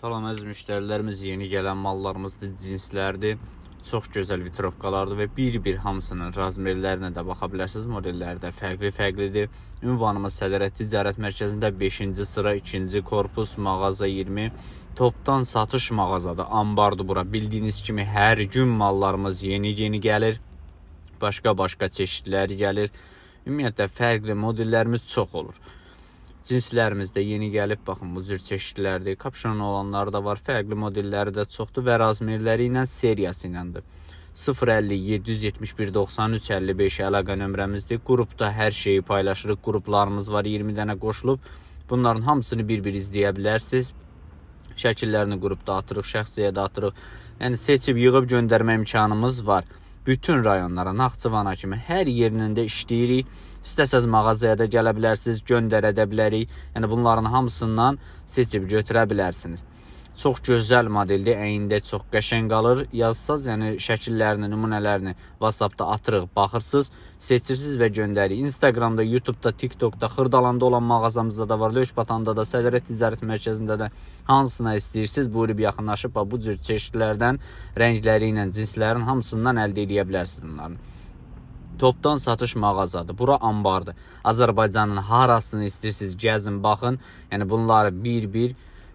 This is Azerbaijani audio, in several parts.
Salam əziz müştərilərimiz, yeni gələn mallarımızdır, cinslərdir. Çox gözəl vitrovkalardır və bir-bir hamısının razmerlərinə də baxa bilərsiniz. Modelləri də fərqli-fərqlidir. Ünvanımız Sədərət Ticarət Mərkəzində 5-ci sıra, 2-ci korpus, mağaza 20. Topdan satış mağazadır, ambardır bura. Bildiyiniz kimi hər gün mallarımız yeni-yeni gəlir. Başqa-başqa çeşidləri gəlir. Ümumiyyətlə fərqli modellərimiz çox olur cinslərimizdə yeni gəlib baxın bu cür çeşidlərdir. Kapşon olanları da var, fərqli modelləri də çoxdur və razmerləri ilə seriyası iləndir. 050 771 93 55 əlaqə nömrəmizdir. Qrupda hər şeyi paylaşırıq. Qruplarımız var, 20 dənə qoşulub. Bunların hamısını bir-bir izləyə bilərsiniz. Şəkillərini qrupda atırıq, şəxsiyyədə atırıq. Yəni seçib yığıb göndərmə imkanımız var bütün rayonlara, Naxçıvana kimi hər yerində işləyirik. İstəsəz mağazaya da gələ bilərsiniz, göndərə də bilərik. Yəni bunların hamısından seçib götürə bilərsiniz. Çox gözəl modeldir, əynində çox qəşəng qalır. Yazsaz, yəni şəkillərini, nümunələrini WhatsApp-da atırıq, baxırsınız, seçirsiniz və göndəririk. Instagramda, YouTube-da, TikTok-da, Xırdalanda olan mağazamızda da var, Lökbatanda da, Sədrət Ticarət Mərkəzində də hansına istəyirsiniz, buyurub yaxınlaşıb bax, bu cür çeşidlərdən, rəngləri ilə, cinslərin hamısından əldə edə bilərsiniz bunları topdan satış mağazadır. Bura ambardır. Azərbaycanın harasını istəyirsiniz, gəzin, baxın. Yəni bunları bir-bir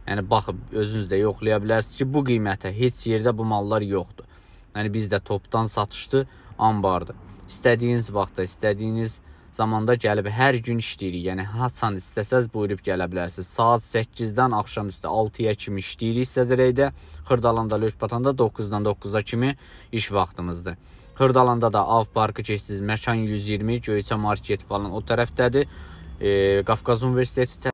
Yəni baxıb özünüz də yoxlaya bilərsiniz ki, bu qiymətə heç yerdə bu mallar yoxdur. Yəni bizdə topdan satışdı, anbardı. İstədiyiniz vaxtda, istədiyiniz zamanda gəlib hər gün işləyirik. Yəni haçan istəsəz buyurub gələ bilərsiniz. Saat 8-dən axşam üstü 6-ya kimi işləyirik Sədrəydə. Xırdalanda Lökbatanda 9-dan 9-a kimi iş vaxtımızdır. Xırdalanda da Av parkı keçdiniz, Məkan 120, Göyçə market falan o tərəfdədir. E, Qafqaz Universiteti